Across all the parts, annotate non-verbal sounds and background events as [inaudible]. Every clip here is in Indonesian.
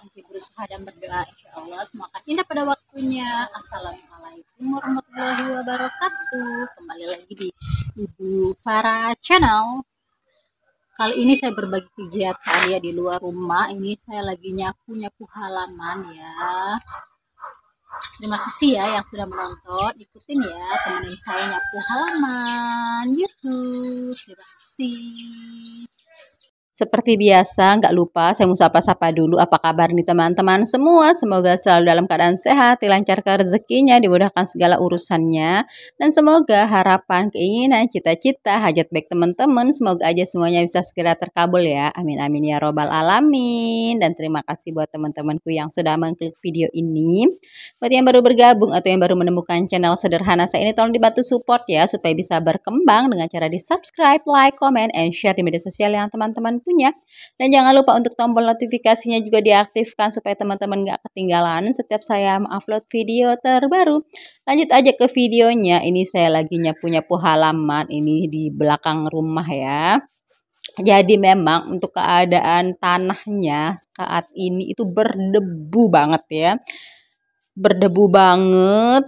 nanti berusaha dan berdoa insya Allah semoga indah pada waktunya Assalamualaikum warahmatullahi wabarakatuh kembali lagi di Ibu Farah Channel kali ini saya berbagi kegiatan ya di luar rumah ini saya lagi nyapu-nyapu halaman ya terima kasih ya yang sudah menonton ikutin ya temenin saya nyapu halaman YouTube terima kasih seperti biasa, nggak lupa saya mau sapa-sapa dulu apa kabar nih teman-teman semua. Semoga selalu dalam keadaan sehat, dilancarkan rezekinya, dimudahkan segala urusannya. Dan semoga harapan, keinginan, cita-cita, hajat baik teman-teman, semoga aja semuanya bisa segera terkabul ya. Amin amin ya robbal alamin. Dan terima kasih buat teman-temanku yang sudah mengklik video ini. Buat yang baru bergabung atau yang baru menemukan channel sederhana saya ini, tolong dibantu support ya supaya bisa berkembang dengan cara di subscribe, like, comment, and share di media sosial yang teman-teman dan jangan lupa untuk tombol notifikasinya juga diaktifkan supaya teman-teman gak ketinggalan setiap saya upload video terbaru. Lanjut aja ke videonya, ini saya lagi nyapu-nyapu halaman ini di belakang rumah ya. Jadi memang untuk keadaan tanahnya saat ini itu berdebu banget ya. Berdebu banget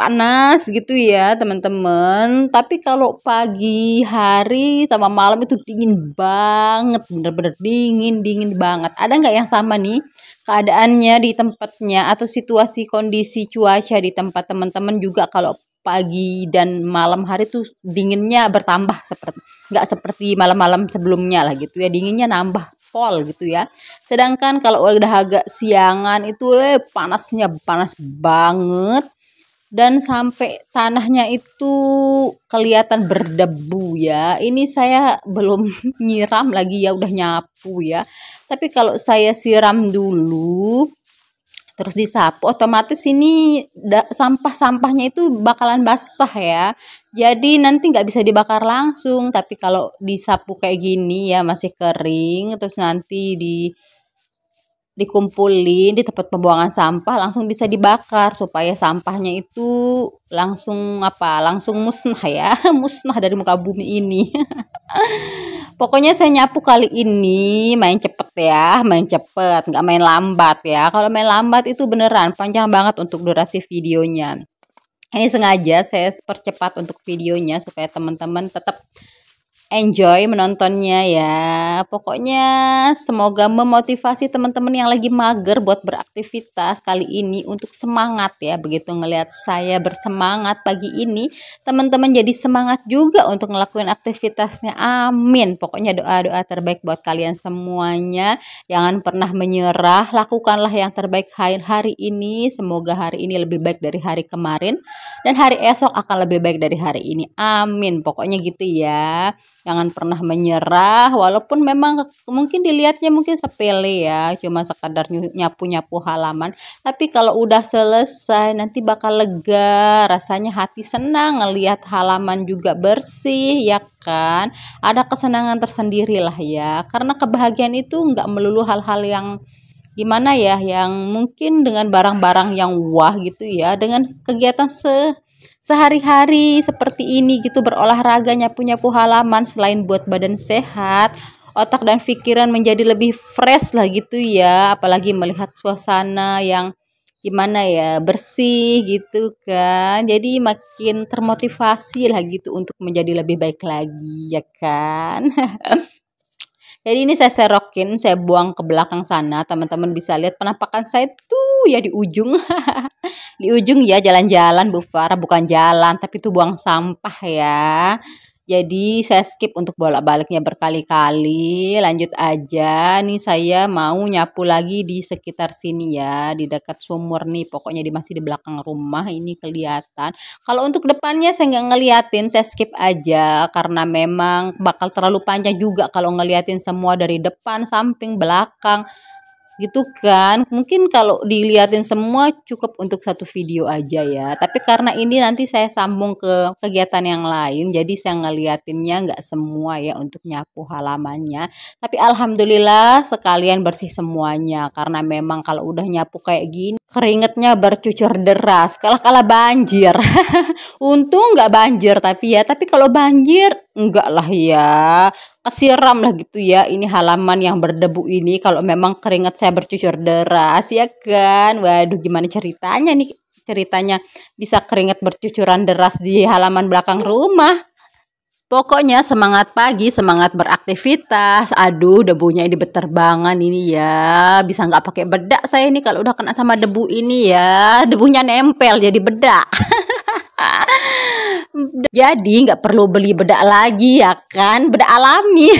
panas gitu ya teman-teman tapi kalau pagi hari sama malam itu dingin banget bener-bener dingin dingin banget ada nggak yang sama nih keadaannya di tempatnya atau situasi kondisi cuaca di tempat teman-teman juga kalau pagi dan malam hari tuh dinginnya bertambah seperti nggak seperti malam-malam sebelumnya lah gitu ya dinginnya nambah pol gitu ya sedangkan kalau udah agak siangan itu eh, panasnya panas banget dan sampai tanahnya itu kelihatan berdebu ya. Ini saya [laughs] belum nyiram lagi ya udah nyapu ya. Tapi kalau saya siram dulu terus disapu otomatis ini sampah-sampahnya itu bakalan basah ya. Jadi nanti nggak bisa dibakar langsung, tapi kalau disapu kayak gini ya masih kering terus nanti di dikumpulin di tempat pembuangan sampah langsung bisa dibakar supaya sampahnya itu langsung apa langsung musnah ya [laughs] musnah dari muka bumi ini [laughs] pokoknya saya nyapu kali ini main cepet ya main cepet nggak main lambat ya kalau main lambat itu beneran panjang banget untuk durasi videonya ini sengaja saya percepat untuk videonya supaya teman-teman tetap enjoy menontonnya ya. Pokoknya semoga memotivasi teman-teman yang lagi mager buat beraktivitas kali ini untuk semangat ya. Begitu ngelihat saya bersemangat pagi ini, teman-teman jadi semangat juga untuk ngelakuin aktivitasnya. Amin. Pokoknya doa-doa terbaik buat kalian semuanya. Jangan pernah menyerah, lakukanlah yang terbaik hari ini. Semoga hari ini lebih baik dari hari kemarin dan hari esok akan lebih baik dari hari ini. Amin. Pokoknya gitu ya jangan pernah menyerah walaupun memang mungkin dilihatnya mungkin sepele ya cuma sekadar nyapu-nyapu halaman tapi kalau udah selesai nanti bakal lega rasanya hati senang ngelihat halaman juga bersih ya kan ada kesenangan tersendiri lah ya karena kebahagiaan itu nggak melulu hal-hal yang gimana ya yang mungkin dengan barang-barang yang wah gitu ya dengan kegiatan se sehari-hari seperti ini gitu berolahraga nyapu-nyapu halaman selain buat badan sehat otak dan pikiran menjadi lebih fresh lah gitu ya apalagi melihat suasana yang gimana ya bersih gitu kan jadi makin termotivasi lah gitu untuk menjadi lebih baik lagi ya kan [laughs] Jadi ini saya serokin, saya buang ke belakang sana. Teman-teman bisa lihat penampakan saya tuh ya di ujung. [laughs] di ujung ya jalan-jalan Bu Farah, bukan jalan tapi itu buang sampah ya. Jadi saya skip untuk bolak-baliknya berkali-kali. Lanjut aja. Nih saya mau nyapu lagi di sekitar sini ya, di dekat sumur nih. Pokoknya di masih di belakang rumah ini kelihatan. Kalau untuk depannya saya nggak ngeliatin, saya skip aja karena memang bakal terlalu panjang juga kalau ngeliatin semua dari depan, samping, belakang gitu kan mungkin kalau dilihatin semua cukup untuk satu video aja ya tapi karena ini nanti saya sambung ke kegiatan yang lain jadi saya ngeliatinnya nggak semua ya untuk nyapu halamannya tapi alhamdulillah sekalian bersih semuanya karena memang kalau udah nyapu kayak gini keringetnya bercucur deras kalah-kalah banjir [laughs] untung nggak banjir tapi ya tapi kalau banjir enggak lah ya kesiram lah gitu ya ini halaman yang berdebu ini kalau memang keringat saya bercucur deras ya kan waduh gimana ceritanya nih ceritanya bisa keringat bercucuran deras di halaman belakang rumah Pokoknya semangat pagi, semangat beraktivitas. Aduh, debunya ini beterbangan ini ya. Bisa nggak pakai bedak saya ini kalau udah kena sama debu ini ya. Debunya nempel jadi bedak. [laughs] jadi nggak perlu beli bedak lagi ya kan bedak alami [laughs]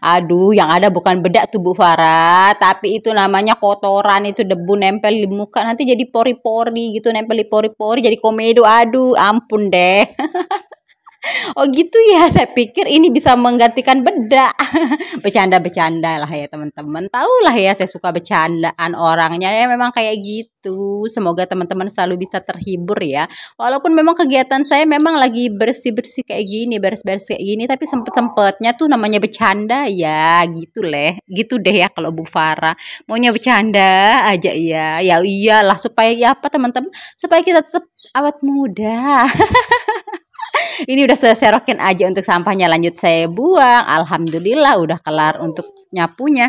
Aduh, yang ada bukan bedak tubuh Farah, tapi itu namanya kotoran, itu debu nempel di muka, nanti jadi pori-pori gitu, nempel di pori-pori, jadi komedo. Aduh, ampun deh. [laughs] oh gitu ya saya pikir ini bisa menggantikan bedak. [laughs] bercanda-bercanda lah ya teman-teman Tahu lah ya saya suka bercandaan orangnya ya memang kayak gitu semoga teman-teman selalu bisa terhibur ya walaupun memang kegiatan saya memang lagi bersih-bersih kayak gini beres-beres kayak gini tapi sempet-sempetnya tuh namanya bercanda ya gitu leh gitu deh ya kalau Bu Farah maunya bercanda aja ya ya iyalah supaya ya apa teman-teman supaya kita tetap awet muda [laughs] ini udah saya serokin aja untuk sampahnya lanjut saya buang alhamdulillah udah kelar untuk nyapunya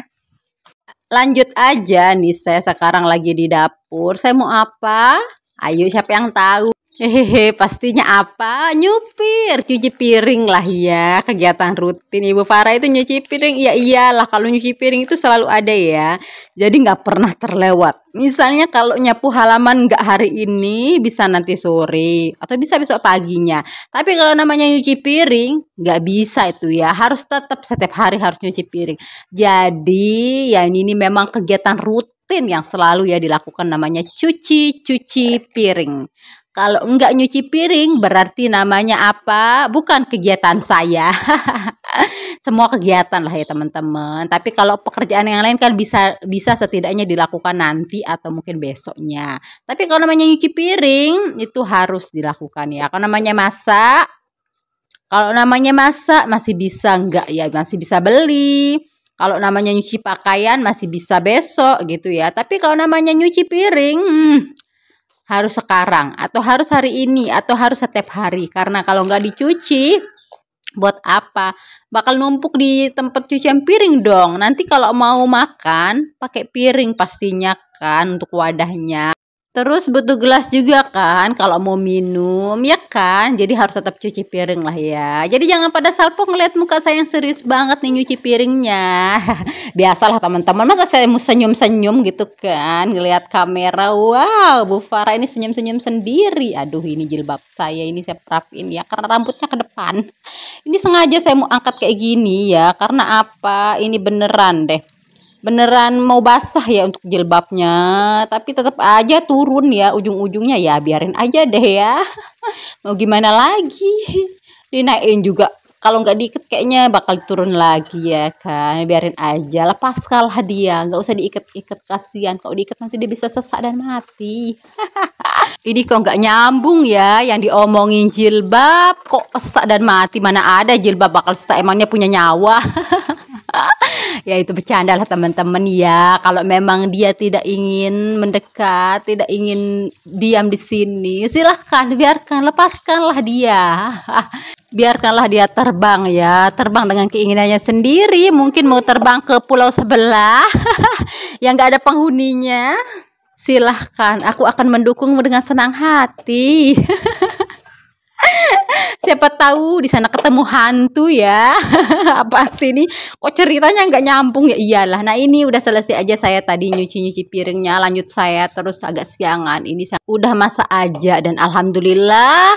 lanjut aja nih saya sekarang lagi di dapur saya mau apa ayo siapa yang tahu Hehehe, pastinya apa? Nyupir, cuci piring lah ya. Kegiatan rutin Ibu Farah itu nyuci piring. Ya iyalah kalau nyuci piring itu selalu ada ya. Jadi nggak pernah terlewat. Misalnya kalau nyapu halaman nggak hari ini, bisa nanti sore atau bisa besok paginya. Tapi kalau namanya nyuci piring nggak bisa itu ya. Harus tetap setiap hari harus nyuci piring. Jadi ya ini, ini memang kegiatan rutin yang selalu ya dilakukan namanya cuci cuci piring. Kalau enggak nyuci piring berarti namanya apa? Bukan kegiatan saya. [laughs] Semua kegiatan lah ya teman-teman. Tapi kalau pekerjaan yang lain kan bisa bisa setidaknya dilakukan nanti atau mungkin besoknya. Tapi kalau namanya nyuci piring itu harus dilakukan ya. Kalau namanya masak kalau namanya masak masih bisa enggak ya? Masih bisa beli. Kalau namanya nyuci pakaian masih bisa besok gitu ya. Tapi kalau namanya nyuci piring, hmm, harus sekarang atau harus hari ini atau harus setiap hari karena kalau nggak dicuci buat apa bakal numpuk di tempat cucian piring dong nanti kalau mau makan pakai piring pastinya kan untuk wadahnya Terus butuh gelas juga kan kalau mau minum ya kan jadi harus tetap cuci piring lah ya Jadi jangan pada salpo ngeliat muka saya yang serius banget nih nyuci piringnya [laughs] Biasalah teman-teman masa saya mau senyum-senyum gitu kan ngeliat kamera Wow Bu Farah ini senyum-senyum sendiri Aduh ini jilbab saya ini saya perapin ya karena rambutnya ke depan Ini sengaja saya mau angkat kayak gini ya karena apa ini beneran deh beneran mau basah ya untuk jilbabnya tapi tetap aja turun ya ujung-ujungnya ya biarin aja deh ya [laughs] mau gimana lagi dinaikin juga kalau nggak diikat kayaknya bakal turun lagi ya kan biarin aja kalah dia nggak usah diikat-ikat kasihan kalau diikat nanti dia bisa sesak dan mati [laughs] ini kok nggak nyambung ya yang diomongin jilbab kok sesak dan mati mana ada jilbab bakal sesak emangnya punya nyawa [laughs] ya itu bercanda lah teman-teman ya kalau memang dia tidak ingin mendekat tidak ingin diam di sini silahkan biarkan lepaskanlah dia [laughs] biarkanlah dia terbang ya terbang dengan keinginannya sendiri mungkin mau terbang ke pulau sebelah [laughs] yang gak ada penghuninya silahkan aku akan mendukung dengan senang hati [laughs] siapa tahu di sana ketemu hantu ya. [laughs] Apa sih ini? Kok ceritanya nggak nyampung ya? Iyalah. Nah, ini udah selesai aja saya tadi nyuci-nyuci piringnya, lanjut saya terus agak siangan. Ini saya udah masak aja dan alhamdulillah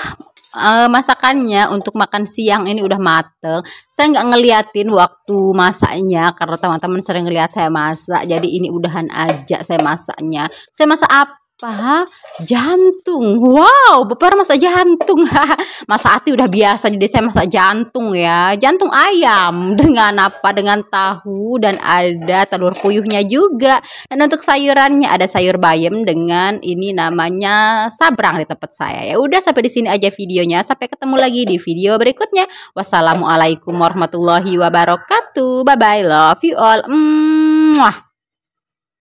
uh, masakannya untuk makan siang ini udah mateng. Saya nggak ngeliatin waktu masaknya karena teman-teman sering ngeliat saya masak. Jadi ini udahan aja saya masaknya. Saya masak apa? paha jantung wow bapak masa jantung [laughs] masa hati udah biasa jadi saya masa jantung ya jantung ayam dengan apa dengan tahu dan ada telur puyuhnya juga dan untuk sayurannya ada sayur bayam dengan ini namanya sabrang di tempat saya ya udah sampai di sini aja videonya sampai ketemu lagi di video berikutnya wassalamualaikum warahmatullahi wabarakatuh bye bye love you all Mwah.